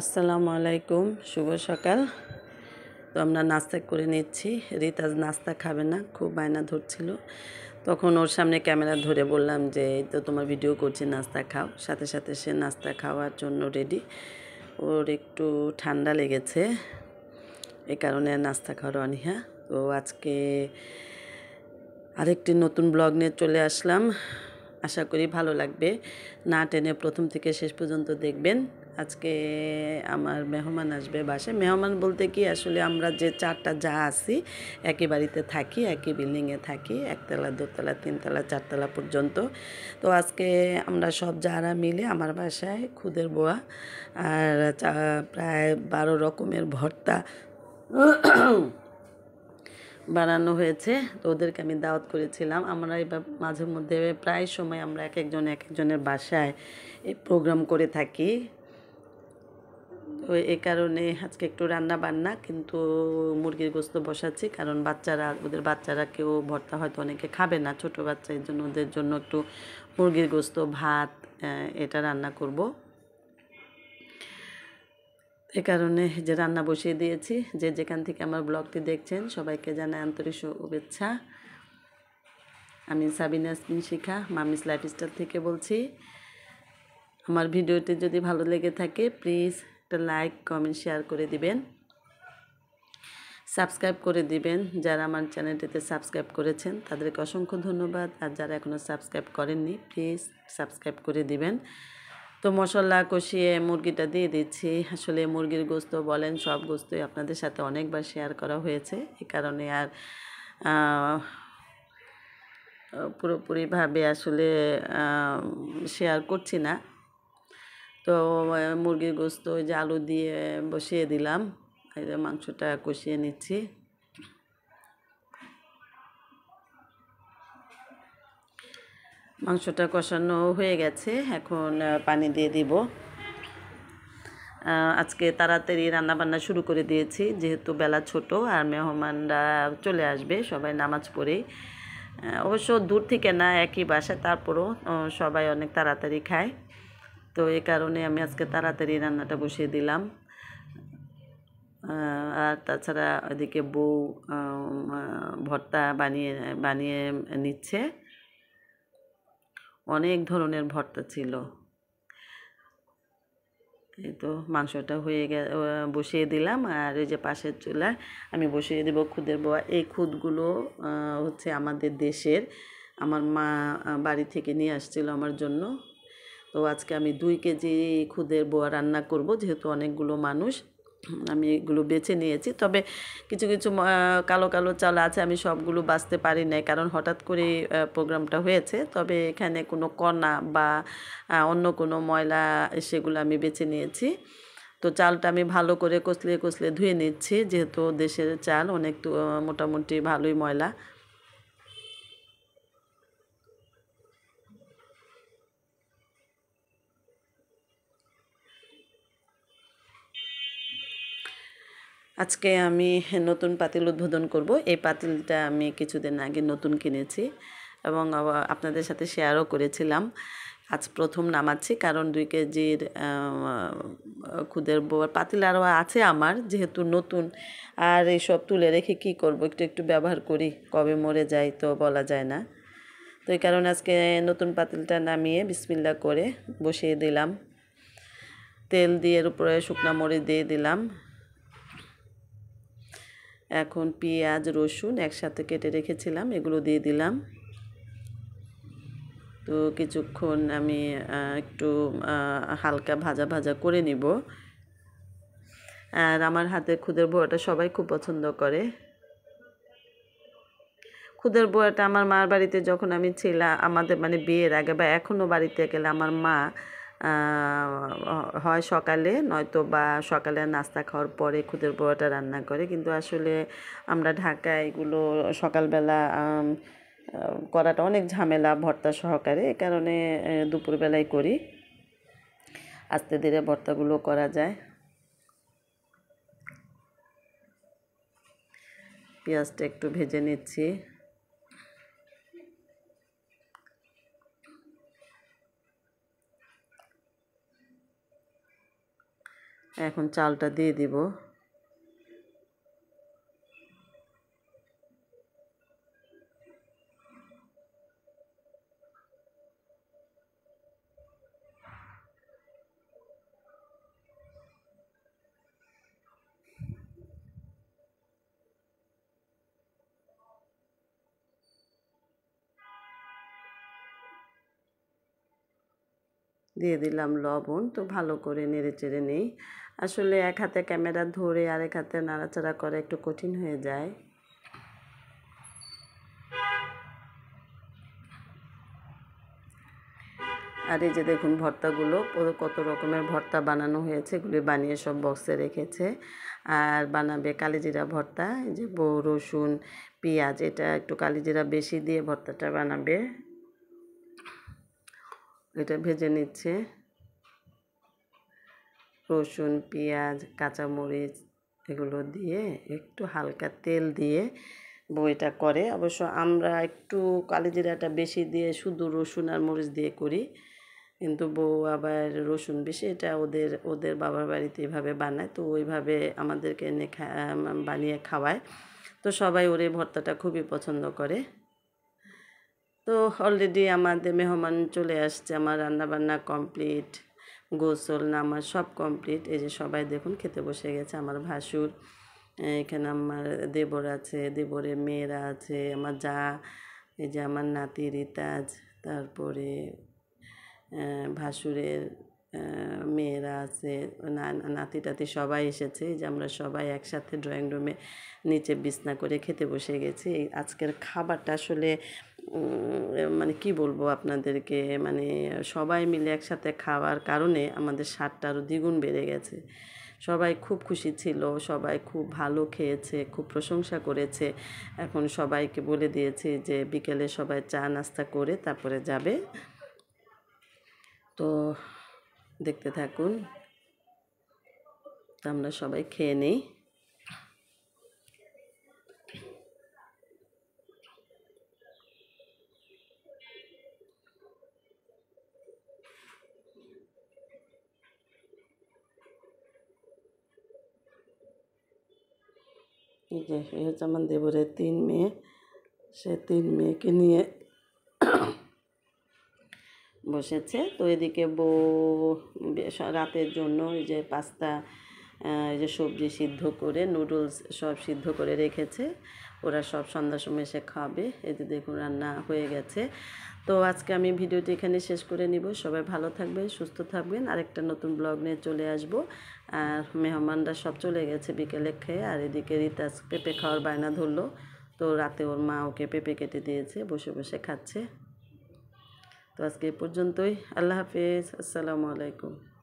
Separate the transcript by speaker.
Speaker 1: আসসালামু আলাইকুম শুভ সকাল তো আমরা নাস্তা করে নিচ্ছি রিতাজ নাস্তা খাবে না খুব বায়না ধরছিল তখন ওর সামনে ক্যামেরা ধরে বললাম যে এই তো তোমার ভিডিও করছি নাস্তা খাও সাথে সাথে সে নাস্তা খাওয়ার জন্য রেডি ওর একটু ঠান্ডা লেগেছে এ কারণে নাস্তা খাওয়ার অনীহা হ্যাঁ? তো আজকে আরেকটি নতুন ব্লগ নিয়ে চলে আসলাম আশা করি ভালো লাগবে না টেনে প্রথম থেকে শেষ পর্যন্ত দেখবেন আজকে আমার মেহমান আসবে বাসে মেহমান বলতে কি আসলে আমরা যে চারটা যা আছি একই বাড়িতে থাকি একই বিল্ডিংয়ে থাকি একতলা দোতলা তিনতলা চারতলা পর্যন্ত তো আজকে আমরা সব যারা মিলে আমার বাসায় খুদের বোয়া আর প্রায় বারো রকমের ভর্তা বানানো হয়েছে তো ওদেরকে আমি দাওয়াত করেছিলাম আমরা এবার মাঝে মধ্যে প্রায় সময় আমরা এক একজন এক একজনের বাসায় এই প্রোগ্রাম করে থাকি এ কারণে আজকে একটু রান্না বান্না কিন্তু মুরগির গোস্ত বসাচ্ছি কারণ বাচ্চারা ওদের বাচ্চারা কেউ ভর্তা হয়তো অনেকে খাবে না ছোট বাচ্চা এর জন্য ওদের জন্য একটু মুরগির গোস্ত ভাত এটা রান্না করব এ কারণে যে রান্না বসিয়ে দিয়েছি যে যেখান থেকে আমার ব্লগটি দেখছেন সবাইকে জানায় আন্তরিক শুভেচ্ছা আমি সাবিনা শিখা মামিস লাইফস্টাইল থেকে বলছি আমার ভিডিওটি যদি ভালো লেগে থাকে প্লিজ একটা লাইক কমেন্ট শেয়ার করে দিবেন সাবস্ক্রাইব করে দিবেন যারা আমার চ্যানেলটিতে সাবস্ক্রাইব করেছেন তাদেরকে অসংখ্য ধন্যবাদ আর যারা এখনও সাবস্ক্রাইব করেননি প্লিজ সাবস্ক্রাইব করে দিবেন তো মশলা কষিয়ে মুরগিটা দিয়ে দিচ্ছি আসলে মুরগির গোস্ত বলেন সব গোস্তই আপনাদের সাথে অনেকবার শেয়ার করা হয়েছে এ কারণে আর পুরোপুরিভাবে আসলে শেয়ার করছি না তো মুরগির গোস্ত ওই যে আলু দিয়ে বসিয়ে দিলাম এই যে মাংসটা কষিয়ে নিচ্ছি মাংসটা কষানো হয়ে গেছে এখন পানি দিয়ে দিব আজকে তাড়াতাড়ি রান্নাবান্না শুরু করে দিয়েছি যেহেতু বেলা ছোট আর মেহমানরা চলে আসবে সবাই নামাজ পড়েই অবশ্য দূর থেকে না একই বাসা তারপরও সবাই অনেক তাড়াতাড়ি খায় তো এই কারণে আমি আজকে তাড়াতাড়ি রান্নাটা বসিয়ে দিলাম আর তাছাড়া ওইদিকে বউ ভর্তা বানিয়ে বানিয়ে নিচ্ছে অনেক ধরনের ভর্তা ছিল এই তো মাংসটা হয়ে গে বসিয়ে দিলাম আর ওই যে পাশের চুলা আমি বসিয়ে দেবো খুদের বোয়া এই খুদগুলো হচ্ছে আমাদের দেশের আমার মা বাড়ি থেকে নিয়ে আসছিল আমার জন্য তো আজকে আমি দুই কেজি খুদের বোয়া রান্না করব যেহেতু অনেকগুলো মানুষ আমি এগুলো বেছে নিয়েছি তবে কিছু কিছু কালো কালো চাল আছে আমি সবগুলো বাঁচতে পারি নাই কারণ হঠাৎ করে প্রোগ্রামটা হয়েছে তবে এখানে কোনো কণা বা অন্য কোনো ময়লা সেগুলো আমি বেছে নিয়েছি তো চালটা আমি ভালো করে কষলে কষলে ধুয়ে নিচ্ছি যেহেতু দেশের চাল অনেক মোটামুটি ভালোই ময়লা আজকে আমি নতুন পাতিল উদ্বোধন করব এই পাতিলটা আমি কিছুদিন আগে নতুন কিনেছি এবং আপনাদের সাথে শেয়ারও করেছিলাম আজ প্রথম নামাচ্ছি কারণ দুই কেজির খুদের বোয়ার পাতিল আরও আছে আমার যেহেতু নতুন আর এইসব তুলে রেখে কি করব একটু একটু ব্যবহার করি কবে মরে যায় তো বলা যায় না তো এই কারণে আজকে নতুন পাতিলটা নামিয়ে বিসমিল্লা করে বসিয়ে দিলাম তেল দিয়ে এর উপরে শুকনা মরিচ দিয়ে দিলাম এখন পেঁয়াজ রসুন একসাথে কেটে রেখেছিলাম এগুলো দিয়ে দিলাম তো কিছুক্ষণ আমি একটু হালকা ভাজা ভাজা করে নিব আর আমার হাতে খুদের বোয়াটা সবাই খুব পছন্দ করে খুদের বোয়াটা আমার মার বাড়িতে যখন আমি ছিলাম আমাদের মানে বিয়ের আগে বা এখনও বাড়িতে গেলে আমার মা হয় সকালে নয়তো বা সকালে নাস্তা খাওয়ার পরে খুদের পোড়াটা রান্না করে কিন্তু আসলে আমরা ঢাকায় এগুলো সকালবেলা করাটা অনেক ঝামেলা ভর্তা সহকারে এ কারণে দুপুরবেলায় করি আস্তে ধীরে ভর্তাগুলো করা যায় পেঁয়াজটা একটু ভেজে নিচ্ছি এখন চালটা দিয়ে দিব দিয়ে দিলাম লবণ তো ভালো করে নেড়ে চেড়ে নেই আসলে এক হাতে ক্যামেরা ধরে আর এক হাতে নাড়াচাড়া করা একটু কঠিন হয়ে যায় আর এই যে দেখুন ভর্তাগুলো কত রকমের ভর্তা বানানো হয়েছে এগুলি বানিয়ে সব বক্সে রেখেছে আর বানাবে কালিজিরা ভর্তা এই যে রসুন পেঁয়াজ এটা একটু কালিজিরা বেশি দিয়ে ভর্তাটা বানাবে এটা ভেজে নিচ্ছে রসুন পেঁয়াজ কাঁচামরিচ এগুলো দিয়ে একটু হালকা তেল দিয়ে বইটা করে অবশ্য আমরা একটু কালিজিরাটা বেশি দিয়ে শুধু রসুন আর মরিচ দিয়ে করি কিন্তু বউ আবার রসুন বেশি এটা ওদের ওদের বাবার বাড়িতে এইভাবে বানায় তো ওইভাবে আমাদেরকে এনে বানিয়ে খাওয়ায় তো সবাই ওরে ভর্তাটা খুবই পছন্দ করে তো অলরেডি আমাদের মেহমান চলে আসছে আমার রান্নাবান্না কমপ্লিট গোসল নামাজ সব কমপ্লিট এই যে সবাই দেখুন খেতে বসে গেছে আমার ভাসুর এখানে আমার দেবর আছে দেবরের মেয়েরা আছে আমার যা এই যে আমার নাতি রিতাজ তারপরে ভাসুরের মেয়েরা আছে নাতি টাতি সবাই এসেছে যে আমরা সবাই একসাথে ড্রয়িং রুমে নিচে বিছনা করে খেতে বসে গেছি আজকের খাবারটা আসলে মানে কি বলবো আপনাদেরকে মানে সবাই মিলে একসাথে খাওয়ার কারণে আমাদের স্বাদটা আরও দ্বিগুণ বেড়ে গেছে সবাই খুব খুশি ছিল সবাই খুব ভালো খেয়েছে খুব প্রশংসা করেছে এখন সবাইকে বলে দিয়েছি যে বিকেলে সবাই চা নাস্তা করে তারপরে যাবে তো দেখতে থাকুন আমরা সবাই খেয়ে নিই যে হচ্ছে আমার দেবরের তিন মেয়ে সে তিন মেয়েকে নিয়ে বসেছে তো এদিকে বউ রাতের জন্য ওই যে পাস্তা এই যে সবজি সিদ্ধ করে নুডলস সব সিদ্ধ করে রেখেছে ওরা সব সন্ধ্যার সময় এসে খাবে এই যে দেখুন রান্না হয়ে গেছে তো আজকে আমি ভিডিওটি এখানে শেষ করে নিব সবাই ভালো থাকবেন সুস্থ থাকবেন আর একটা নতুন ব্লগ নিয়ে চলে আসব আর মেহমানরা সব চলে গেছে বিকেলে খেয়ে আর এদিকে রিতাজ পেঁপে খাওয়ার বায়না ধরলো তো রাতে ওর মা ওকে পেঁপে কেটে দিয়েছে বসে বসে খাচ্ছে তো আজকে পর্যন্তই আল্লাহ হাফিজ আসসালামু আলাইকুম